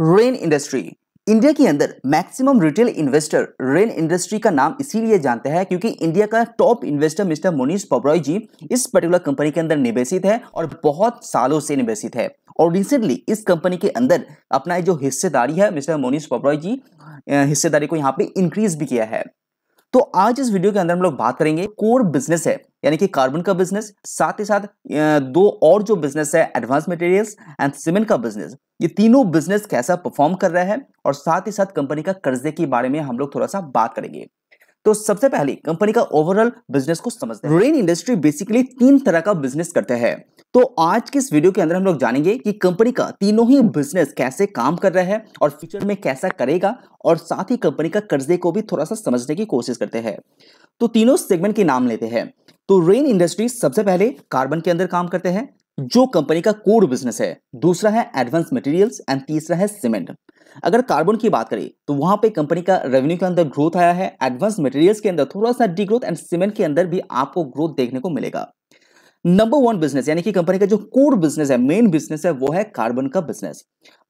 Rain industry India के अंदर maximum retail investor Rain industry का नाम इसीलिए जानते हैं क्योंकि इंडिया का top investor mister Mohnish Pabrai ji इस पर्टिकुलर कंपनी के अंदर निवेशित है और बहुत सालों से निवेशित है और रिसेंटली इस कंपनी के अंदर अपना जो हिस्सेदारी है मिस्टर मोनीश पब्रॉय जी हिस्सेदारी को यहाँ पे इंक्रीज भी किया है तो आज इस वीडियो के अंदर हम लोग बात करेंगे कोर बिजनेस है यानी कि कार्बन का बिजनेस साथ ही साथ दो और जो बिजनेस है एडवांस मटेरियल्स एंड सीमेंट का बिजनेस ये तीनों बिजनेस कैसा परफॉर्म कर रहा है और साथ ही साथ कंपनी का कर्जे के बारे में हम लोग थोड़ा सा बात करेंगे तो सबसे पहले कंपनी का ओवरऑल बिजनेस को समझते हैं रेन इंडस्ट्री बेसिकली तीन तरह का बिजनेस करते हैं तो आज के इस वीडियो के अंदर हम लोग जानेंगे कि कंपनी का तीनों ही बिजनेस कैसे काम कर रहा है और फ्यूचर में कैसा करेगा और साथ ही कंपनी का कर्जे को भी थोड़ा सा समझने की कोशिश करते हैं तो तीनों सेगमेंट के नाम लेते हैं तो रेन इंडस्ट्री सबसे पहले कार्बन के अंदर काम करते हैं जो कंपनी का कोर बिजनेस है दूसरा है एडवांस मटेरियल्स एंड तीसरा है सीमेंट अगर कार्बन की बात करें तो वहां पे कंपनी का रेवेन्यू के अंदर ग्रोथ आया है एडवांस मटेरियल्स के अंदर थोड़ा सा डी ग्रोथ एंड सीमेंट के अंदर भी आपको ग्रोथ देखने को मिलेगा नंबर वन बिजनेस यानी कि कंपनी का जो कोर बिजनेस है मेन बिजनेस है वो है कार्बन का बिजनेस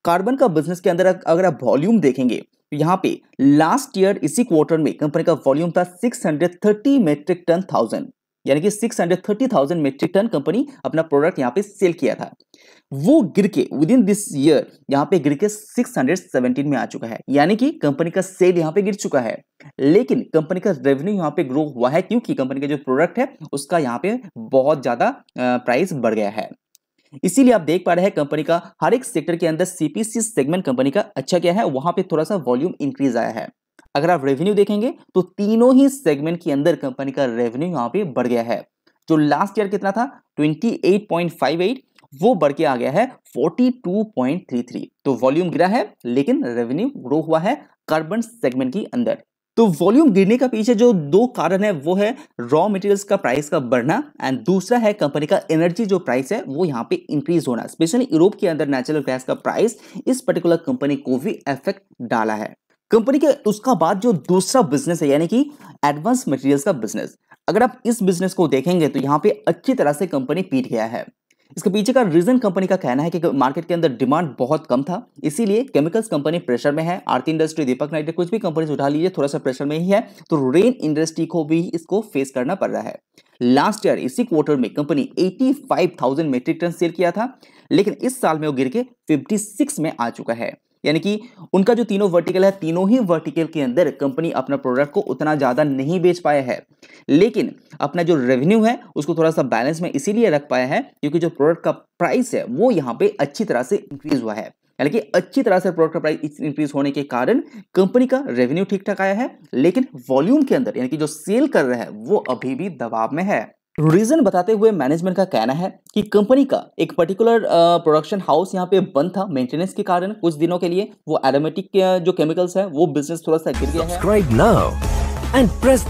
कार्बन का बिजनेस के अंदर अगर आप वॉल्यूम देखेंगे तो यहाँ पे लास्ट ईयर इसी क्वार्टर में कंपनी का वॉल्यूम था 630 मेट्रिक टन थाउजेंड यानी कि 630,000 मेट्रिक टन कंपनी अपना प्रोडक्ट यहाँ पे सेल किया था वो गिर के विद इन दिस ईयर यहाँ पे गिर के 617 में आ चुका है यानी कि कंपनी का सेल यहाँ पे गिर चुका है लेकिन कंपनी का रेवेन्यू यहाँ पे ग्रो हुआ है क्योंकि कंपनी का जो प्रोडक्ट है उसका यहाँ पे बहुत ज्यादा प्राइस बढ़ गया है इसीलिए आप देख पा रहे हैं कंपनी का हर एक सेक्टर के अंदर सीपीसी सेगमेंट कंपनी का अच्छा क्या है वहां पे थोड़ा सा वॉल्यूम इंक्रीज आया है अगर आप रेवेन्यू देखेंगे तो तीनों ही सेगमेंट के अंदर कंपनी का रेवेन्यू यहाँ पे बढ़ गया है जो लास्ट ईयर कितना था 28.58 वो बढ़ के आ गया है 42.33 तो वॉल्यूम गिरा है लेकिन रेवेन्यू ग्रो हुआ है कार्बन सेगमेंट के अंदर तो वॉल्यूम गिरने का पीछे जो दो कारण है वो है रॉ मटेरियल्स का प्राइस का बढ़ना एंड दूसरा है कंपनी का एनर्जी जो प्राइस है वो यहाँ पे इंक्रीज होना स्पेशली यूरोप के अंदर नेचुरल गैस का प्राइस इस पर्टिकुलर कंपनी को भी इफेक्ट डाला है कंपनी के तो उसका बाद जो दूसरा बिजनेस है यानी कि एडवांस मटेरियल्स का बिजनेस अगर आप इस बिजनेस को देखेंगे तो यहाँ पे अच्छी तरह से कंपनी पीट गया है इसके पीछे का रीजन कंपनी का कहना है कि मार्केट के अंदर डिमांड बहुत कम था इसीलिए केमिकल्स कंपनी प्रेशर में है आरती इंडस्ट्री दीपक नाइट कुछ भी कंपनी उठा लीजिए थोड़ा सा प्रेशर में ही है तो रेन इंडस्ट्री को भी इसको फेस करना पड़ रहा है लास्ट ईयर इसी क्वार्टर में कंपनी 85,000 मेट्रिक टन सेल किया था लेकिन इस साल में वो गिर के 56 में आ चुका है यानी कि उनका जो तीनों वर्टिकल है तीनों ही वर्टिकल के अंदर कंपनी अपना प्रोडक्ट को उतना ज़्यादा नहीं बेच पाया है लेकिन अपना जो रेवेन्यू है उसको थोड़ा सा बैलेंस में इसीलिए रख पाया है क्योंकि जो प्रोडक्ट का प्राइस है वो यहाँ पे अच्छी तरह से इंक्रीज हुआ है यानी कि अच्छी तरह से प्रोडक्ट का प्राइस इंक्रीज होने के कारण कंपनी का रेवेन्यू ठीक ठाक आया है लेकिन वॉल्यूम के अंदर यानी कि जो सेल कर रहा है वो अभी भी दबाव में है रीजन बताते हुए मैनेजमेंट का कहना है कि कंपनी का एक पर्टिकुलर प्रोडक्शन हाउस यहाँ पे बंद था मेंटेनेंस के कारण कुछ दिनों के लिए वो एरोमेटिक के जो केमिकल्स है वो बिजनेस थोड़ा सा गिर गया है एंड प्रेस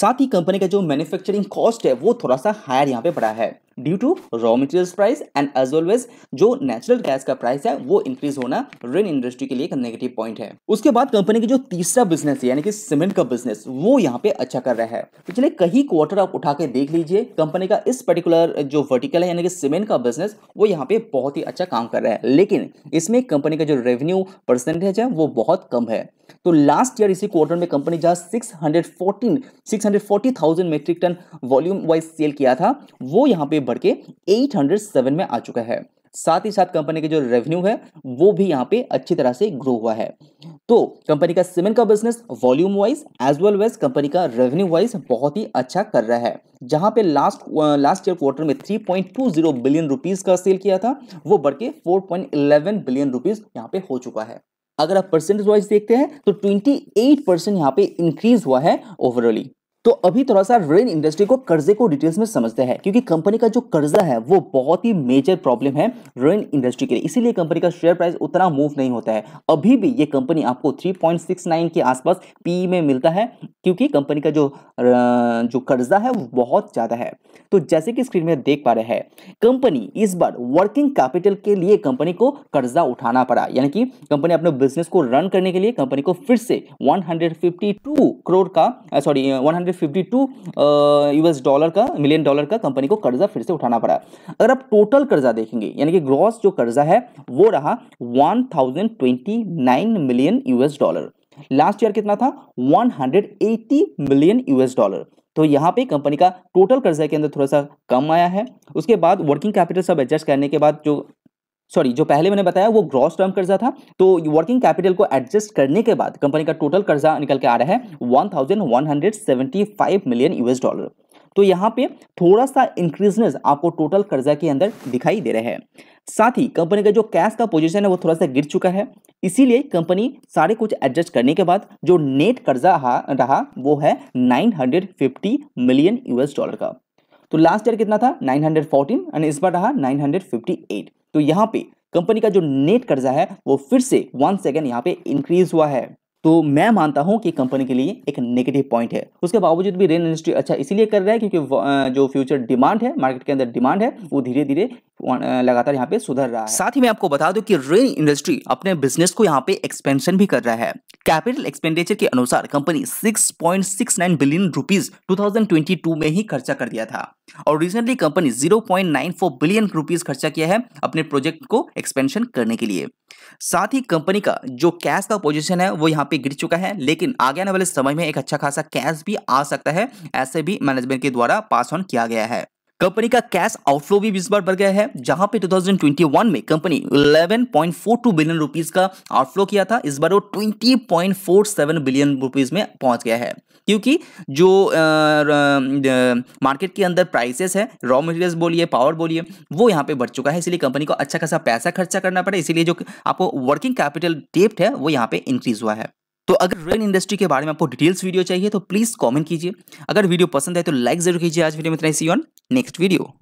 साथ ही कंपनी का जो मैन्युफैक्चरिंग कॉस्ट है वो थोड़ा सा हायर यहाँ पे बढ़ा है due to raw materials price and as always जो नेचुरल गैस का प्राइस है वो इंक्रीज होना रेन इंडस्ट्री के लिए एक नेगेटिव पॉइंट है उसके बाद कंपनी की जो तीसरा बिजनेस है यानी कि सीमेंट का बिजनेस वो यहाँ पे अच्छा कर रहा है पिछले कई क्वार्टर आप उठा के देख लीजिए कंपनी का इस पर्टिकुलर जो वर्टिकल है यानी कि सीमेंट का बिजनेस वो यहाँ पे बहुत ही अच्छा काम कर रहा है लेकिन इसमें कंपनी का जो रेवेन्यू परसेंटेज है वो बहुत कम है तो लास्ट ईयर इसी क्वार्टर में कंपनी जहाँ 614 640,000 metric ton volume wise sell किया था वो यहाँ पे बढ़ के एट में आ चुका है साथ ही साथ कंपनी के जो रेवेन्यू है वो भी यहाँ पे अच्छी तरह से ग्रो हुआ है तो कंपनी का सीमेंट का business volume wise as well वेज कंपनी का रेवेन्यू वाइज बहुत ही अच्छा कर रहा है जहाँ पे लास्ट लास्ट ईयर क्वार्टर में 3.20 बिलियन रुपीस का सेल किया था वो बढ़ के फोर बिलियन रुपीज यहाँ पे हो चुका है अगर आप परसेंटेज वाइज देखते हैं तो 28 परसेंट यहाँ पे इंक्रीज हुआ है ओवरऑली तो अभी थोड़ा सा रेन इंडस्ट्री को कर्जे को डिटेल्स में समझते हैं क्योंकि कंपनी का जो कर्जा है वो बहुत ही मेजर प्रॉब्लम है रेन इंडस्ट्री के लिए इसीलिए कंपनी का शेयर प्राइस उतना मूव नहीं होता है अभी भी ये कंपनी आपको 3.69 के आसपास पी e में मिलता है क्योंकि कंपनी का जो जो कर्जा है वो बहुत ज़्यादा है तो जैसे कि स्क्रीन में देख पा रहे हैं कंपनी इस बार वर्किंग कैपिटल के लिए कंपनी को कर्जा उठाना पड़ा यानी कि कंपनी अपने बिजनेस को रन करने के लिए कंपनी को फिर से वन करोड़ का सॉरी वन 552 यूएस डॉलर का मिलियन डॉलर का कंपनी को कर्जा फिर से उठाना पड़ा अगर आप टोटल कर्जा देखेंगे यानी कि ग्रॉस जो कर्जा है वो रहा 1029 million US dollar last year कितना था 180 मिलियन यूएस डॉलर तो यहाँ पे कंपनी का टोटल कर्जा के अंदर थोड़ा सा कम आया है उसके बाद वर्किंग कैपिटल सब एडजस्ट करने के बाद जो सॉरी जो पहले मैंने बताया वो ग्रॉस टर्म कर्जा था तो वर्किंग कैपिटल को एडजस्ट करने के बाद कंपनी का टोटल कर्जा निकल के आ रहा है 1175 मिलियन यूएस डॉलर तो यहाँ पे थोड़ा सा इंक्रीजनेस आपको टोटल कर्जा के अंदर दिखाई दे रहा है साथ ही कंपनी का जो कैश का पोजीशन है वो थोड़ा सा गिर चुका है इसीलिए कंपनी सारे कुछ एडजस्ट करने के बाद जो नेट कर्जा रहा वो है 950 मिलियन यूएस डॉलर का तो लास्ट ईयर कितना था 914 एंड इस बार रहा 958 तो यहाँ पे कंपनी का जो नेट कर्जा है वो फिर से वन सेकेंड यहाँ पे इंक्रीज हुआ है तो मैं मानता हूं कि कंपनी के लिए एक नेगेटिव पॉइंट है उसके बावजूद भी रेन इंडस्ट्री अच्छा इसीलिए कर रहा है क्योंकि जो फ्यूचर डिमांड है मार्केट के अंदर डिमांड है वो धीरे धीरे लगातार यहाँ पे सुधर रहा है साथ ही मैं आपको बता दूं कि रेन इंडस्ट्री अपने बिजनेस को यहाँ पे एक्सपेंशन भी कर रहा है कैपिटल एक्सपेंडिचर के अनुसार कंपनी 6.69 बिलियन रुपीज 2022 में ही खर्चा कर दिया था और रिसेंटली कंपनी 0.94 बिलियन रुपीज खर्चा किया है अपने प्रोजेक्ट को एक्सपेंशन करने के लिए साथ ही कंपनी का जो कैश का पोजीशन है वो यहाँ पे गिर चुका है लेकिन आगे आने वाले समय में एक अच्छा खासा कैश भी आ सकता है ऐसे भी मैनेजमेंट के द्वारा पास ऑन किया गया है कंपनी का कैश आउटफ्लो भी इस बार बढ़ गया है जहां पे 2021 में कंपनी 11.42 बिलियन रुपीस का आउटफ्लो किया था इस बार वो 20.47 बिलियन रुपीस में पहुंच गया है क्योंकि जो मार्केट के अंदर प्राइसेस है रॉ मटेरियल्स बोलिए पावर बोलिए वो यहाँ पे बढ़ चुका है इसलिए कंपनी को अच्छा खासा पैसा खर्चा करना पड़ा इसीलिए जो आपको वर्किंग कैपिटल डेप्ट है वो यहाँ पे इंक्रीज हुआ है तो अगर रेल इंडस्ट्री के बारे में आपको डिटेल्स वीडियो चाहिए तो प्लीज़ कमेंट कीजिए अगर वीडियो पसंद है तो लाइक जरूर कीजिए आज वीडियो में इतना सी ऑन next video.